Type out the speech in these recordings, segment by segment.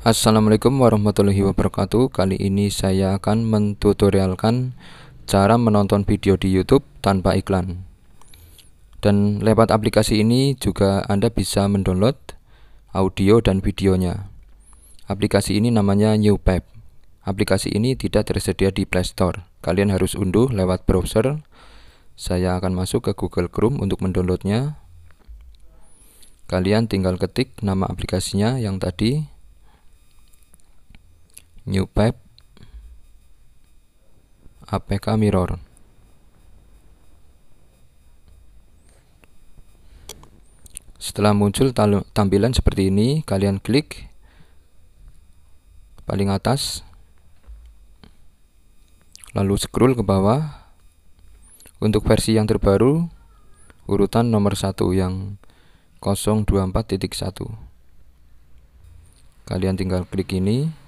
Assalamualaikum warahmatullahi wabarakatuh Kali ini saya akan mentutorialkan cara menonton video di YouTube tanpa iklan Dan lewat aplikasi ini juga Anda bisa mendownload audio dan videonya Aplikasi ini namanya NewPap Aplikasi ini tidak tersedia di Play Store Kalian harus unduh lewat browser Saya akan masuk ke Google Chrome untuk mendownloadnya Kalian tinggal ketik nama aplikasinya yang tadi new pipe apk mirror setelah muncul tampilan seperti ini kalian klik paling atas lalu scroll ke bawah untuk versi yang terbaru urutan nomor 1 yang 024.1 kalian tinggal klik ini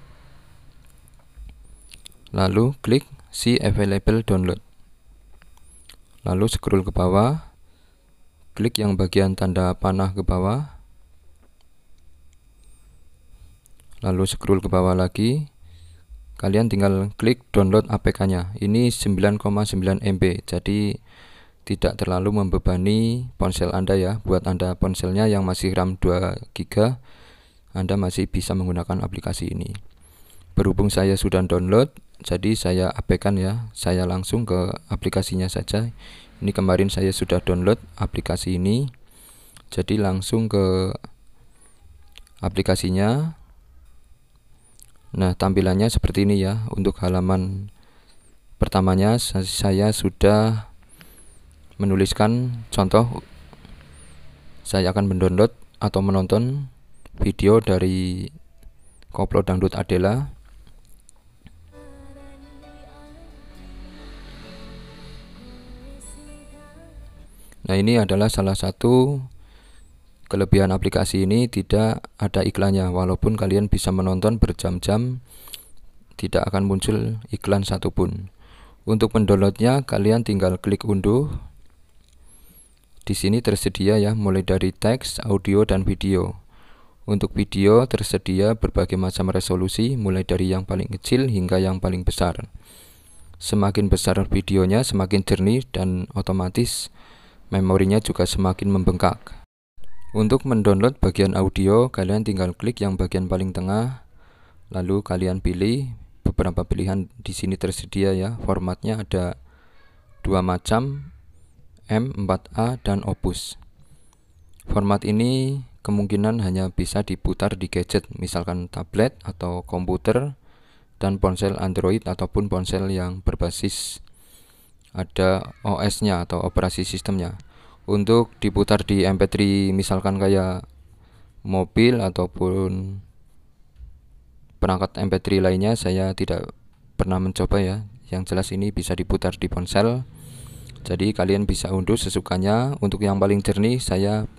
lalu klik see available download. Lalu scroll ke bawah, klik yang bagian tanda panah ke bawah, lalu scroll ke bawah lagi, kalian tinggal klik download APK-nya. Ini 9,9 MB, jadi tidak terlalu membebani ponsel Anda ya. Buat Anda ponselnya yang masih RAM 2 GB, Anda masih bisa menggunakan aplikasi ini. Berhubung saya sudah download, jadi saya abaikan ya saya langsung ke aplikasinya saja ini kemarin saya sudah download aplikasi ini jadi langsung ke aplikasinya nah tampilannya seperti ini ya untuk halaman pertamanya saya sudah menuliskan contoh saya akan mendownload atau menonton video dari Koplo Dangdut Adela Nah, ini adalah salah satu kelebihan aplikasi ini tidak ada iklannya walaupun kalian bisa menonton berjam-jam tidak akan muncul iklan satupun. Untuk mendownloadnya kalian tinggal klik unduh. Di sini tersedia ya mulai dari teks, audio dan video. Untuk video tersedia berbagai macam resolusi mulai dari yang paling kecil hingga yang paling besar. Semakin besar videonya semakin jernih dan otomatis memorinya juga semakin membengkak. Untuk mendownload bagian audio, kalian tinggal klik yang bagian paling tengah, lalu kalian pilih beberapa pilihan di sini tersedia ya. Formatnya ada dua macam, M4A dan Opus. Format ini kemungkinan hanya bisa diputar di gadget, misalkan tablet atau komputer dan ponsel Android ataupun ponsel yang berbasis ada OS-nya atau operasi sistemnya untuk diputar di MP3 misalkan kayak mobil ataupun perangkat MP3 lainnya saya tidak pernah mencoba ya yang jelas ini bisa diputar di ponsel jadi kalian bisa unduh sesukanya untuk yang paling jernih saya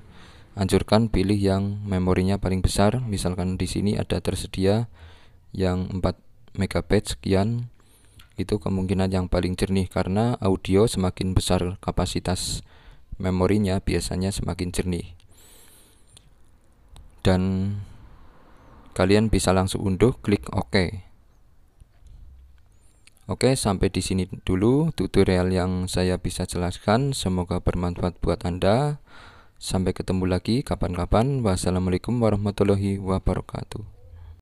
anjurkan pilih yang memorinya paling besar misalkan di sini ada tersedia yang 4 MB sekian itu kemungkinan yang paling jernih karena audio semakin besar kapasitas memorinya biasanya semakin jernih dan kalian bisa langsung unduh klik OK Oke, sampai di sini dulu tutorial yang saya bisa jelaskan. Semoga bermanfaat buat Anda. Sampai ketemu lagi kapan-kapan. Wassalamualaikum warahmatullahi wabarakatuh.